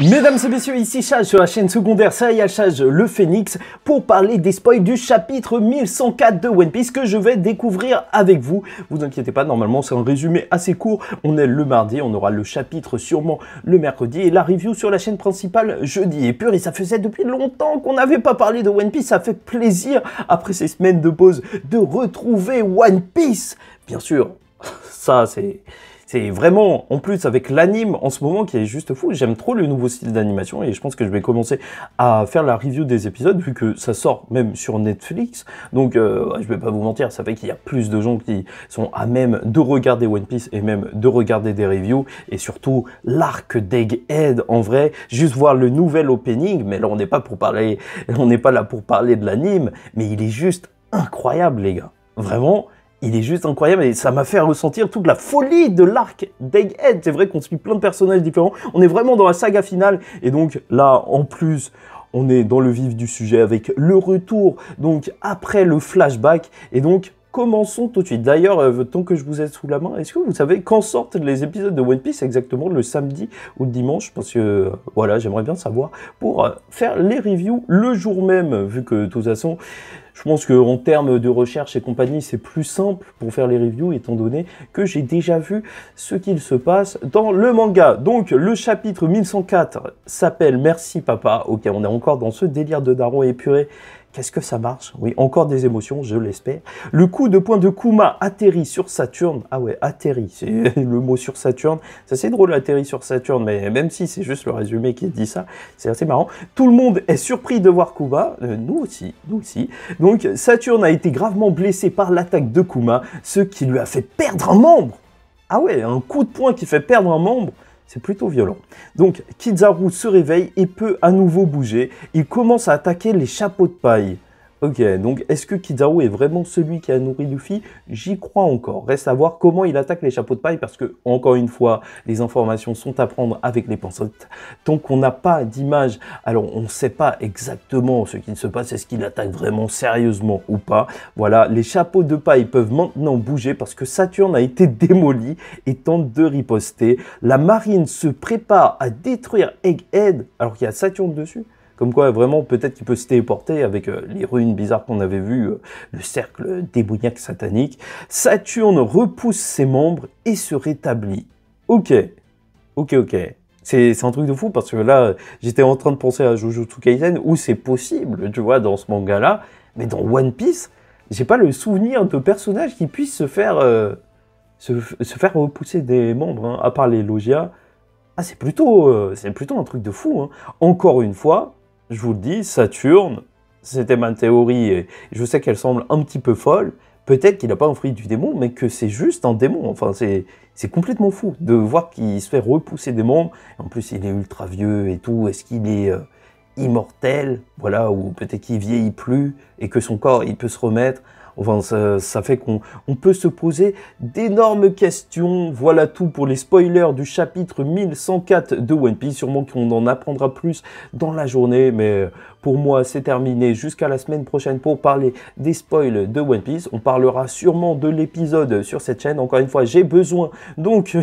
Mesdames et messieurs, ici Chage sur la chaîne secondaire a Chage le Phénix pour parler des spoils du chapitre 1104 de One Piece que je vais découvrir avec vous. Vous inquiétez pas, normalement c'est un résumé assez court. On est le mardi, on aura le chapitre sûrement le mercredi et la review sur la chaîne principale jeudi. Et Et ça faisait depuis longtemps qu'on n'avait pas parlé de One Piece, ça fait plaisir après ces semaines de pause de retrouver One Piece. Bien sûr, ça c'est c'est vraiment, en plus, avec l'anime en ce moment qui est juste fou, j'aime trop le nouveau style d'animation et je pense que je vais commencer à faire la review des épisodes vu que ça sort même sur Netflix. Donc, euh, je vais pas vous mentir, ça fait qu'il y a plus de gens qui sont à même de regarder One Piece et même de regarder des reviews et surtout l'arc d'Egghead en vrai, juste voir le nouvel opening, mais là on n'est pas pour parler, on n'est pas là pour parler de l'anime, mais il est juste incroyable les gars. Vraiment, il est juste incroyable et ça m'a fait ressentir toute la folie de l'arc d'Egghead. C'est vrai qu'on suit plein de personnages différents. On est vraiment dans la saga finale et donc là, en plus, on est dans le vif du sujet avec le retour, donc après le flashback et donc commençons tout de suite. D'ailleurs, euh, tant que je vous ai sous la main, est-ce que vous savez quand sortent les épisodes de One Piece exactement le samedi ou le dimanche Parce que euh, voilà, j'aimerais bien savoir pour euh, faire les reviews le jour même, vu que de toute façon, je pense qu'en termes de recherche et compagnie, c'est plus simple pour faire les reviews, étant donné que j'ai déjà vu ce qu'il se passe dans le manga. Donc, le chapitre 1104 s'appelle Merci Papa. Ok, on est encore dans ce délire de daron épuré. Qu'est-ce que ça marche Oui, encore des émotions, je l'espère. Le coup de poing de Kuma atterrit sur Saturne. Ah ouais, atterrit, c'est le mot sur Saturne. C'est assez drôle, atterrit sur Saturne, mais même si c'est juste le résumé qui dit ça, c'est assez marrant. Tout le monde est surpris de voir Kuma, euh, nous aussi, nous aussi. Donc Saturne a été gravement blessé par l'attaque de Kuma, ce qui lui a fait perdre un membre. Ah ouais, un coup de poing qui fait perdre un membre, c'est plutôt violent. Donc Kizaru se réveille et peut à nouveau bouger. Il commence à attaquer les chapeaux de paille. Ok, donc est-ce que Kizaru est vraiment celui qui a nourri Luffy J'y crois encore. Reste à voir comment il attaque les chapeaux de paille parce que, encore une fois, les informations sont à prendre avec les pincettes. Tant qu'on n'a pas d'image, alors on ne sait pas exactement ce qui se passe, est-ce qu'il attaque vraiment sérieusement ou pas. Voilà, les chapeaux de paille peuvent maintenant bouger parce que Saturne a été démoli et tente de riposter. La marine se prépare à détruire Egghead alors qu'il y a Saturne dessus. Comme quoi, vraiment, peut-être qu'il peut se téléporter avec euh, les ruines bizarres qu'on avait vues, euh, le cercle démoniaque satanique. Saturne repousse ses membres et se rétablit. Ok, ok, ok. C'est un truc de fou parce que là, j'étais en train de penser à Jujutsu Kaisen où c'est possible, tu vois, dans ce manga-là. Mais dans One Piece, j'ai pas le souvenir de personnage qui puisse se faire, euh, se, faire repousser des membres, hein, à part les Logias. Ah, c'est plutôt, c'est plutôt un truc de fou. Hein. Encore une fois, je vous le dis, Saturne, c'était ma théorie, et je sais qu'elle semble un petit peu folle, peut-être qu'il n'a pas un du démon, mais que c'est juste un démon. Enfin, c'est complètement fou de voir qu'il se fait repousser des membres. En plus, il est ultra vieux et tout. Est-ce qu'il est, euh, immortel Voilà, ou peut-être qu'il vieillit plus et que son corps, il peut se remettre. Enfin, ça, fait qu'on on peut se poser d'énormes questions. Voilà tout pour les spoilers du chapitre 1104 de One Piece. Sûrement qu'on en apprendra plus dans la journée, mais pour moi, c'est terminé. Jusqu'à la semaine prochaine pour parler des spoils de One Piece. On parlera sûrement de l'épisode sur cette chaîne. Encore une fois, j'ai besoin. Donc,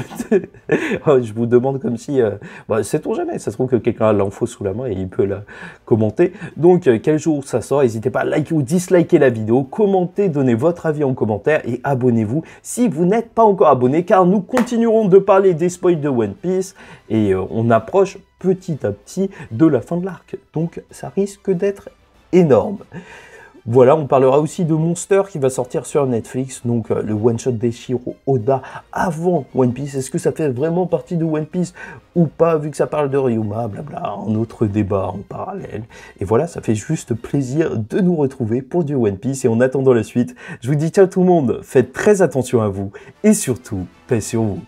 oh, je vous demande comme si... C'est euh, bah, Sait-on jamais Ça se trouve que quelqu'un a l'info sous la main et il peut la commenter. Donc, euh, quel jour ça sort N'hésitez pas à liker ou disliker la vidéo. Commentez, donnez votre avis en commentaire et abonnez-vous si vous n'êtes pas encore abonné car nous continuerons de parler des spoils de One Piece et euh, on approche petit à petit de la fin de l'arc. Donc ça risque d'être énorme. Voilà, on parlera aussi de Monster qui va sortir sur Netflix, donc euh, le one-shot des Shiro Oda avant One Piece. Est-ce que ça fait vraiment partie de One Piece ou pas, vu que ça parle de Ryuma, blabla, un autre débat en parallèle. Et voilà, ça fait juste plaisir de nous retrouver pour du One Piece. Et en attendant la suite, je vous dis ciao tout le monde, faites très attention à vous et surtout, paix sur vous.